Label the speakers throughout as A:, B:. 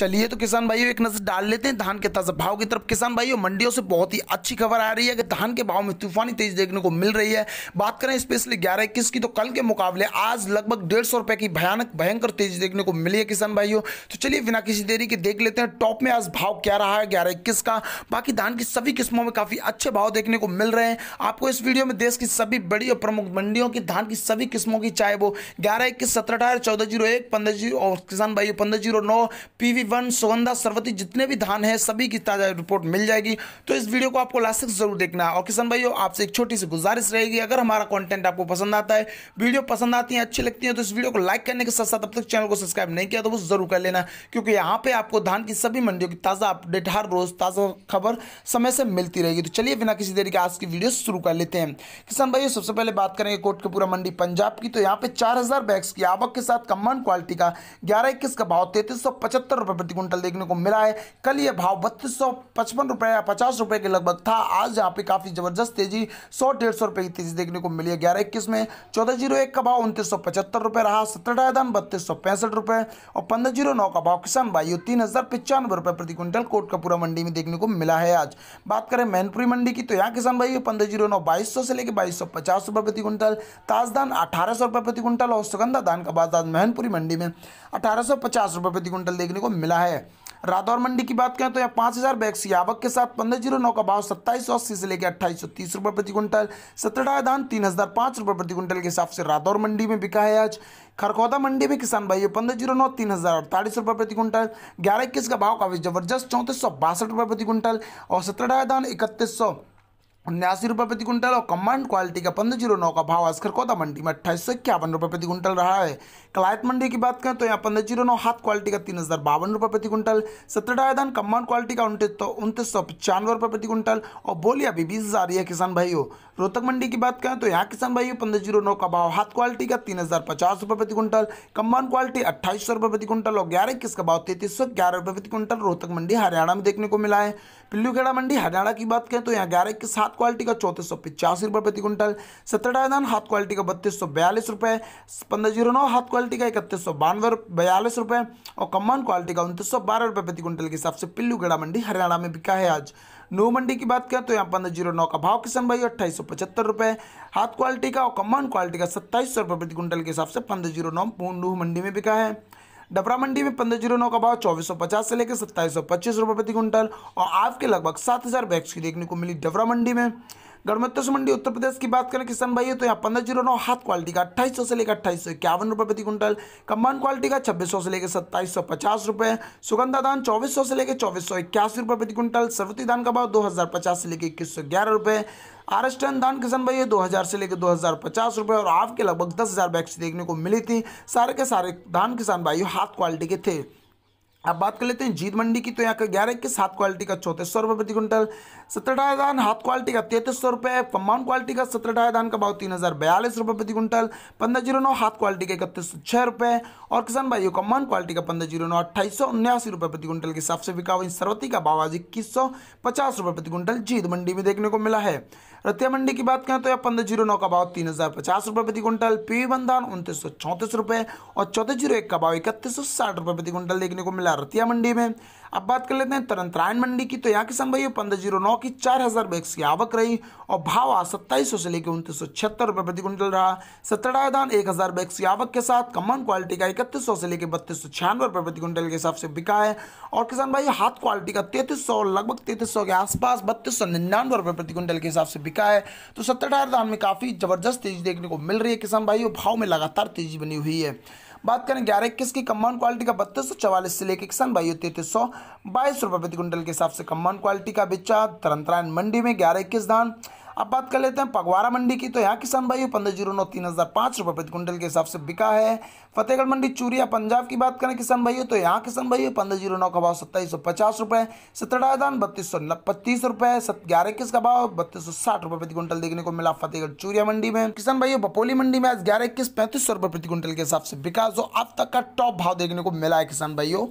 A: चलिए तो किसान भाइयों एक नजर डाल लेते हैं धान के ताजा भाव की तरफ किसान भाइयों मंडियों से बहुत ही अच्छी खबर आ रही है कि धान के भाव में तूफानी तेज देखने को मिल रही है बात करें स्पेशली ग्यारह इक्कीस की तो कल के मुकाबले आज लगभग डेढ़ सौ रुपए की भयानक भयंकर तेज देखने को मिली है किसान भाइयों तो चलिए बिना किसी देरी के देख लेते हैं टॉप में आज भाव क्या रहा है ग्यारह इक्कीस का बाकी धान की सभी किस्मों में काफी अच्छे भाव देखने को मिल रहे हैं आपको इस वीडियो में देश की सभी बड़ी और प्रमुख मंडियों की धान की सभी किस्मों की चाहे वो ग्यारह इक्कीस सत्रह अठारह चौदह जीरो एक पंद्रह जीरो और किसान भाइयों पंद्रह जीरो नौ पीवी वन सुगंधा सरवती जितने भी धान है सभी की ताज़ा रिपोर्ट मिल जाएगी तो इस वीडियो को आपको लास्ट तक जरूर देखना है और किसान भाइयों आपसे एक छोटी सी गुजारिश रहेगी अगर हमारा कॉन्टेंट आपको पसंद आता है वीडियो पसंद आती है अच्छी लगती है तो इस वीडियो को लाइक करने के साथ साथ अब तक चैनल को सब्सक्राइब नहीं किया तो वो जरूर कर लेना क्योंकि यहाँ पे आपको धान की सभी मंडियों की ताज़ा अपडेट हर रोज़ ताज़ा खबर समय से मिलती रहेगी तो चलिए बिना किसी तरीके आज की वीडियो शुरू कर लेते हैं किसान भाई सबसे पहले बात करेंगे कोटकपूरा मंडी पंजाब की तो यहाँ पे 4000 बैग्स की आवक के साथ कम्बाउंड क्वालिटी का ग्यारह इक्कीस का भाव तैतीस सौ पचहत्तर रुपए प्रति क्विंटल देखने को मिला है कल ये भाव बत्तीस सौ पचपन रुपये या पचास रुपये के लगभग था आज यहाँ पे काफ़ी ज़बरदस्त तेजी सौ डेढ़ सौ रुपये की तेजी देखने को मिली है ग्यारह इक्कीस में चौदह जीरो एक का भाव उनतीस सौ पचहत्तर रुपये रहा सत्रह डायदान बत्तीस सौ पैंसठ रुपये और पंद्रह जीरो नौ का भाव किसान भाई तीन हज़ार पचानवे रुपये प्रति क्विंटल कोट का पूरा मंडी में देखने को मिला है आज बात करें मैनपुरी मंडी की तो यहाँ किसान भाई पंद्रह जीरो नौ बाईस सौ से लेकर बाईस सौ पचास रुपये प्रति क्विंटल ताजदान अठारह सौ रुपये प्रति क्विंटल और सुगंधा धान का बाजार मैनपुरी मंडी में अठारह सौ पचास रुपये प्रति क्विंटल देखने को मिला है रातौर मंडी की बात करें तो यहाँ पाँच हज़ार बैग आवक के साथ पंद्रह जीरो नौ का भाव सत्ताईस सौ अस्सी से लेकर अट्ठाईस सौ तीस रुपये प्रति क्विंटल सत्रह धान तीन हज़ार पाँच रुपये प्रति क्विंटल के हिसाब से रातौर मंडी में बिका है आज खरखौदा मंडी में किसान भाइयों पंद्रह जीरो नौ तीन हज़ार अड़तालीस रुपये प्रति क्विंटल ग्यारह इक्कीस का भाव काफ़ी जबरदस्त चौंतीस सौ बासठ रुपये प्रति क्विंटल और सत्रह धान इकतीस सौ उन्यासी रुपये प्रति क्विंटल और कमांड क्वालिटी का पंद्रह जीरो नौ का भाव आजकल कोदा मंडी में अट्ठाईस सौ इक्यावन रुपये प्रति क्विंटल रहा है कलायत मंडी की बात करें तो यहाँ पंद्रह जीरो नौ हाथ क्वालिटी का तीन हज़ार बावन रुपये प्रति क्विंटल सत्रह डायदान कमांड क्वालिटी का उनतीस तो उनतीस सौ पचानवे रुपये प्रति क्विंटल और बोलिया भी बीस हज़ार यह किसान भाइयों रोहतक मंडी की बात करें तो यहाँ किसान भाइयों पंद्रह जीरो नौ का भाव हाथ क्वालिटी का तीन हज़ार पचास रुपये प्रति क्विंटल कम्बाइंड क्वालिटी अट्ठाईस सौ रुपये प्रति क्विंटल और ग्यारह इक्कीस का भाव तैतीस सौ ग्यारह रुपये प्रति क्विंटल रोहतक मंडी हरियाणा में देखने को मिला है पिल्लू खेड़ा मंडी हरियाणा की बात करें तो यहाँ ग्यारह इक्कीस हाथ क्वालिटी का चौंतीस सौ पिचासी रुपये प्रति क्विंटल सत्रह दान हाथ क्वालिटी का बत्तीस सौ बयालीस रुपये पंद्रह जीरो नौ हाथ क्वालिटी का इकतीस सौ बानवे बयालीस रुपये और कम्बाउंड क्वालिटी का उनतीस सौ बारह रुपये प्रति क्विंटल के हिसाब से पिल्लू खेड़ा मंडी हरियाणा में बिका है आज नो मंडी की बात करें तो यहाँ पंद्रह जीरो नौ का भाव किसान भाई अट्ठाईस सौ पचहत्तर रुपये हाथ क्वालिटी का और कमान क्वालिटी का सत्ताईस सौ रुपये प्रति क्विंटल के हिसाब से पंद्रह जीरो नौ नूह मंडी में बिका है डबरा मंडी में पंद्रह जीरो नौ का भाव चौबीस सौ पचास से लेकर सत्ताईस सौ पच्चीस रुपये प्रति क्विंटल और आपके लगभग सात हज़ार बैग्स की देखने को मिली डबरा मंडी में गणमत्तर मंडी उत्तर प्रदेश की बात करें किसान भाई तो यहाँ पंद्रह जीरो नौ हाथ क्वालिटी का अट्ठाईस सौ से लेकर अट्ठाईस सौ इक्यावन रुपये प्रति क्विंटल कम्बाइन क्वालिटी का छब्बीस सौ से लेकर सत्ताईस सौ पचास रुपये सुगंधा धान चौबीस सौ से लेकर चौबीस सौ इक्यासी रुपये प्रति क्विंटल सरवती धान का भाव दो हज़ार पचास से लेकर इक्कीस सौ ग्यारह रुपये आर एस टन धान किसान भाई दो हज़ार से लेकर दो हज़ार पचास रुपये और आपके लगभग दस हज़ार बैक्स देखने को मिली थी सारे के सारे धान किसान भाई हाथ क्वालिटी के थे अब बात कर लेते हैं जीत मंडी की तो यहाँ का ग्यारह इक्कीस हाथ क्वालिटी का चौथे सौ रुपये प्रति क्विंटल सत्रह ढाई दान हाथ क्वालिटी का तैंतीस सौ रुपये कम्बाउंड क्वालिटी का सत्रह ढाई दान का भाव तीन हज़ार बयालीस रुपये प्रति क्विंटल पंद्रह जीरो नौ हाथ क्वालिटी का इकतीस सौ छः रुपये और किसान भाइयों कम्बाउंड क्वालिटी का पंद्रह जीरो नौ अट्ठाईस सौ उन्यासी रुपये प्रति क्विंटल के हिसाब से बिका हुई सरवती का भाव आज इक्कीस सौ पचास रुपये प्रति क्विंटल जीत मंडी में देखने को मिला है रतिया मंडी की बात करें तो यह पंद्रह जीरो नौ का भाव तीन हज़ार पचास रुपये प्रति क्विंटल पी बंधान उनतीस सौ चौंतीस रुपये और चौदह जीरो एक का भाव इकतीस सौ साठ रुपये प्रति क्विंटल देखने को मिला जिला रतिया मंडी में अब बात कर लेते हैं तरनतारायण मंडी की तो यहाँ की संभाई पंद्रह जीरो नौ की चार हज़ार बैग्स की आवक रही और भाव आज सत्ताईस से लेकर उनतीस सौ छिहत्तर रुपये प्रति क्विंटल रहा सतड़ा धान एक हज़ार बैग्स की आवक के साथ कमन क्वालिटी का इकतीस से लेकर बत्तीस सौ छियानवे रुपये प्रति क्विंटल के हिसाब से बिका है और किसान भाई हाथ क्वालिटी का तैंतीस लगभग तैंतीस के आसपास बत्तीस सौ निन्यानवे रुपये प्रति क्विंटल के हिसाब से बिका है तो सत्तर धान में काफ़ी ज़बरदस्त तेजी देखने को मिल रही है किसान भाई भाव में लगातार तेजी बनी हुई है बात करें ग्यारह इक्कीस की कम्बाउंड क्वालिटी का बत्तीस सौ चवालीस से लेकर किसान भाइयों तैतीस सौ बाईस रुपये प्रति क्विंटल के हिसाब से कम्बाउंड क्वालिटी का बिचा तरंतरायन मंडी में ग्यारह इक्कीस धान अब बात कर लेते हैं पगवारा मंडी की तो यहाँ किसान भाई पंद्रह जीरो नौ तीन हज़ार पाँच रुपये प्रति क्विंटल के हिसाब से बिका है फतेहगढ़ मंडी चूरिया पंजाब की बात करें किसान भाइयों तो यहाँ किसान भाइयों पंद्रह जीरो नौ का भाव सत्ताईस सौ पचास रुपये सत्रह दान बत्तीस सौ पच्चीस रुपये सत ग्यारह इक्कीस का भाव बत्तीस सौ साठ रुपये प्रति क्विंटल देखने को मिला फतेहगढ़ चूरिया मंडी में किसान भाइयों बपोली मंडी में आज ग्यारह इक्कीस पैंतीस सौ रुपये प्रति क्विंटल के हिसाब से बिका जो अब तक का टॉप भाव देखने को मिला है किसान भाइयों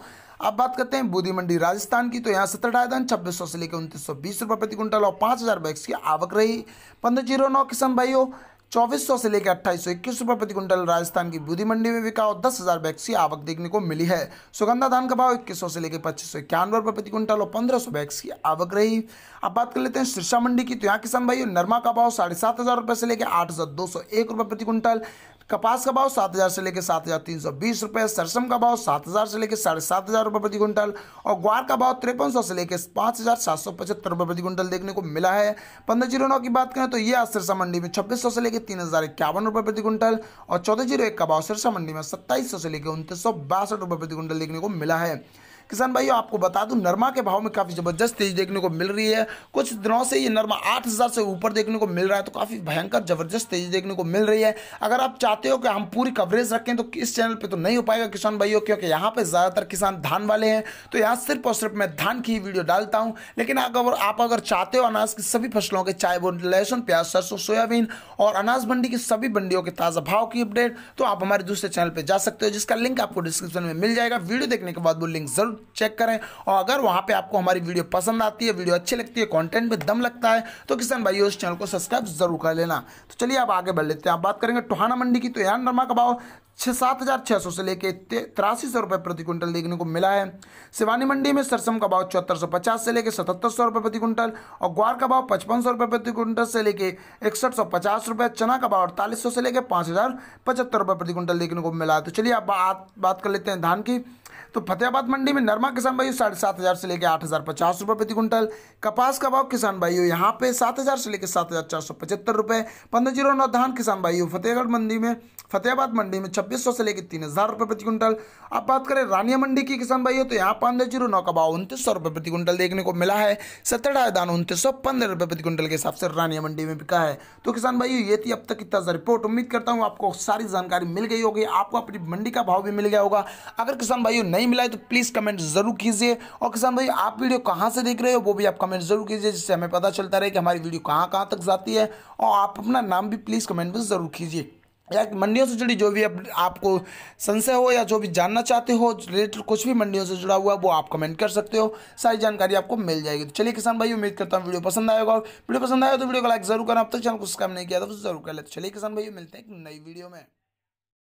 A: अब बात करते हैं बूदी मंडी राजस्थान की तो यहाँ सत्रह डायदान छब्बीस सौ से लेकर उनतीस सौ बीस रुपये प्रति क्विंटल और पाँच हज़ार बैग्स की आवक रही पंद्रह जीरो नौ किसान भाइयों चौबीस सौ से लेकर अट्ठाईस सौ इक्कीस रुपये प्रति क्विंटल राजस्थान की बूदी मंडी में बिका और दस हज़ार बैग की आवक देखने को मिली है सुगंधा धान का भाव इक्कीस सौ से लेकर पच्चीस सौ इक्यानवे रुपये प्रति क्विंटल और पंद्रह सौ बैग की आवक रही अब बात कर लेते हैं सिरसा मंडी की तो यहाँ किसान भाई नरमा का भाव साढ़े सात हज़ार रुपये से लेकर आठ हज़ार दो सौ एक रुपये प्रति क्विंटल कपास का भाव सात हज़ार से लेकर सात हज़ार तीन सौ बीस रुपये सरसम का भाव सात हज़ार से लेकर साढ़े सात हज़ार रुपये प्रति क्विंटल और ग्वार का भाव तिरपन सौ से लेकर पाँच हज़ार सात सौ पचहत्तर रुपये प्रति क्विंटल देखने को मिला है पंद्रह जीरो नौ की बात करें तो यह आज सिरसा मंडी में छब्बीस सौ से लेकर के तीन हज़ार इक्यावन रुपये प्रति क्विंटल और चौदह जीरो एक का भाव सिरसा मंडी में सत्ताईस सौ से लेकर उन्तीस सौ बासठ रुपये प्रति क्विंटल देखने को मिला है किसान भाइयों आपको बता दूं नरमा के भाव में काफ़ी ज़बरदस्त तेज़ देखने को मिल रही है कुछ दिनों से ये नरमा आठ हज़ार से ऊपर देखने को मिल रहा है तो काफ़ी भयंकर ज़बरदस्त तेज़ देखने को मिल रही है अगर आप चाहते हो कि हम पूरी कवरेज रखें तो इस चैनल पर तो नहीं हो पाएगा किसान भाइयों क्योंकि यहाँ पर ज़्यादातर किसान धान वाले हैं तो यहाँ सिर्फ और सिर्फ मैं धान की वीडियो डालता हूँ लेकिन अगर आप अगर चाहते हो अनाज की सभी फसलों के चाहे वो लहसुन प्याज सरसों सोयाबीन और अनाज मंडी की सभी मंडियों के ताज़ा भाव की अपडेट तो आप हमारे दूसरे चैनल पर जा सकते हो जिसका लिंक आपको डिस्क्रिप्शन में मिल जाएगा वीडियो देखने के बाद वो लिंक जरूर चेक करें और अगर वहाँ पर आपको हमारी वीडियो पसंद आती है वीडियो अच्छी लगती है कॉन्टेंट में दम लगता है तो किसान भाई उस चैनल को सब्सक्राइब जरूर कर लेना तो चलिए आप आगे बढ़ लेते हैं आप बात करेंगे टोहाना मंडी की तो यहाँ नरमा का भाव छः सात हज़ार छः सौ से लेके तिरासी सौ रुपये प्रति क्विंटल देखने को मिला है सिवानी मंडी में सरसम का भाव चौहत्तर सौ पचास से लेके सतहत्तर सौ रुपये प्रति क्विंटल और ग्वार का भाव पचपन सौ रुपये प्रति क्विंटल से लेके इकसठ सौ पचास रुपये चना का भाव अड़तालीस सौ से लेके पाँच हज़ार पचहत्तर रुपये प्रति क्विंटल देखने को मिला है तो चलिए आप बात कर लेते हैं धान की तो फतेहाबाद मंडी में नरमा किसान भाइयों साढ़े सात हज़ार से लेकर आठ हज़ार पचास रुपए प्रति क्विंटल कपास का भाव किसान भाइयों यहाँ पे सात हज़ार से लेकर सात हज़ार चार सौ पचहत्तर रुपए पंद्रह जीरो नौ धान किसान भाइयों फतेहगढ़ मंडी में फतेहाबाद मंडी में छब्बीस सौ से लेकर तीन हज़ार रुपए प्रति क्विंटल अब बात करें रानिया मंडी की किसान भाइयों तो यहाँ पंद्रह जीरो नौ का भाव उन्तीस सौ रुपए प्रति क्विंटल देखने को मिला है सत्तर ढाई दान उन्तीस सौ पंद्रह रुपए प्रति क्विंटल के हिसाब से रानिया मंडी में बिका है तो किसान भाइयों ये थी अब तक की ताज़ा रिपोर्ट उम्मीद करता हूँ आपको सारी जानकारी मिल गई होगी आपको अपनी मंडी का भाव भी मिल गया होगा अगर किसान भाइयों नहीं मिला है तो प्लीज़ कमेंट ज़रूर कीजिए और किसान भाई आप वीडियो कहाँ से देख रहे हो वो भी आप कमेंट ज़रूर कीजिए जिससे हमें पता चलता रहे कि हमारी वीडियो कहाँ कहाँ तक जाती है और आप अपना नाम भी प्लीज़ कमेंट में ज़रूर कीजिए या मंडियों से जुड़ी जो भी आप, आपको संशय हो या जो भी जानना चाहते हो रिलेटेड कुछ भी मंडियों से जुड़ा हुआ है वो आप कमेंट कर सकते हो सारी जानकारी आपको मिल जाएगी तो चलिए किसान भाई उम्मीद करता हूँ वीडियो पसंद आएगा वीडियो पसंद आया तो वीडियो को लाइक जरूर करना अब तक चैनल को सब्सक्राइब नहीं किया था तो जरूर कर तो चलिए किसान भाई मिलते हैं एक नई वीडियो में